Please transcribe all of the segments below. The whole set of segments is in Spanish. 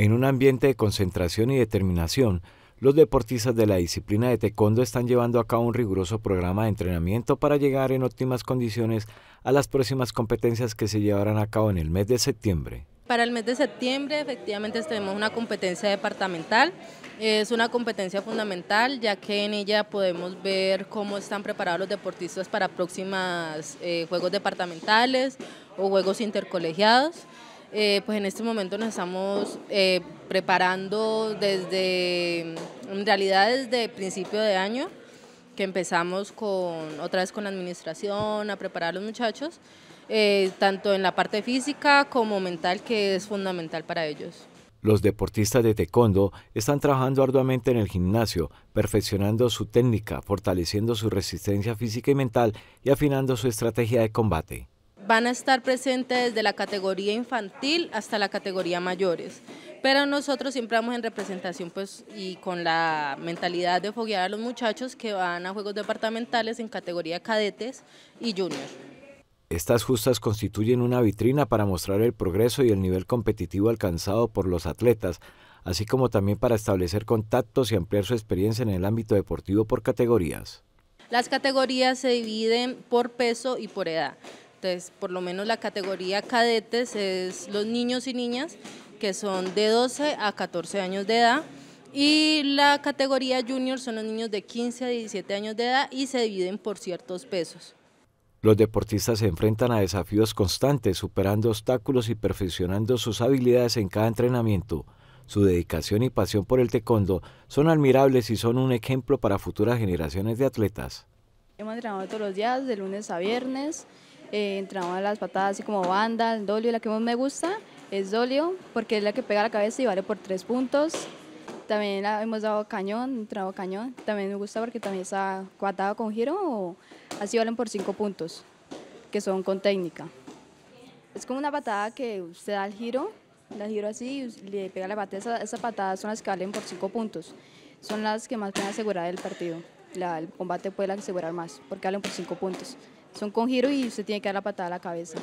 En un ambiente de concentración y determinación, los deportistas de la disciplina de taekwondo están llevando a cabo un riguroso programa de entrenamiento para llegar en óptimas condiciones a las próximas competencias que se llevarán a cabo en el mes de septiembre. Para el mes de septiembre efectivamente tenemos una competencia departamental, es una competencia fundamental ya que en ella podemos ver cómo están preparados los deportistas para próximas eh, juegos departamentales o juegos intercolegiados. Eh, pues en este momento nos estamos eh, preparando desde, mm, en realidad desde principio de año, que empezamos con otra vez con la administración, a preparar a los muchachos, eh, tanto en la parte física como mental, que es fundamental para ellos. Los deportistas de taekwondo están trabajando arduamente en el gimnasio, perfeccionando su técnica, fortaleciendo su resistencia física y mental y afinando su estrategia de combate van a estar presentes desde la categoría infantil hasta la categoría mayores. Pero nosotros siempre vamos en representación pues, y con la mentalidad de foguear a los muchachos que van a juegos departamentales en categoría cadetes y juniors. Estas justas constituyen una vitrina para mostrar el progreso y el nivel competitivo alcanzado por los atletas, así como también para establecer contactos y ampliar su experiencia en el ámbito deportivo por categorías. Las categorías se dividen por peso y por edad. Entonces, pues, por lo menos la categoría cadetes es los niños y niñas que son de 12 a 14 años de edad. Y la categoría junior son los niños de 15 a 17 años de edad y se dividen por ciertos pesos. Los deportistas se enfrentan a desafíos constantes, superando obstáculos y perfeccionando sus habilidades en cada entrenamiento. Su dedicación y pasión por el taekwondo son admirables y son un ejemplo para futuras generaciones de atletas. Hemos entrenado todos los días, de lunes a viernes, eh, entrenamos las patadas así como banda, el dolio, la que más me gusta es dolio porque es la que pega la cabeza y vale por tres puntos. También hemos dado cañón, entrenado cañón, también me gusta porque también está cuatada con giro, o así valen por cinco puntos, que son con técnica. Es como una patada que usted da el giro, la giro así y le pega la patada, esas esa patadas son las que valen por cinco puntos, son las que más pueden asegurar el partido. el combate puede asegurar más, porque valen por cinco puntos son con giro y usted tiene que dar la patada a la cabeza.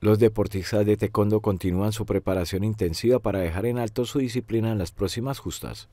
Los deportistas de taekwondo continúan su preparación intensiva para dejar en alto su disciplina en las próximas justas.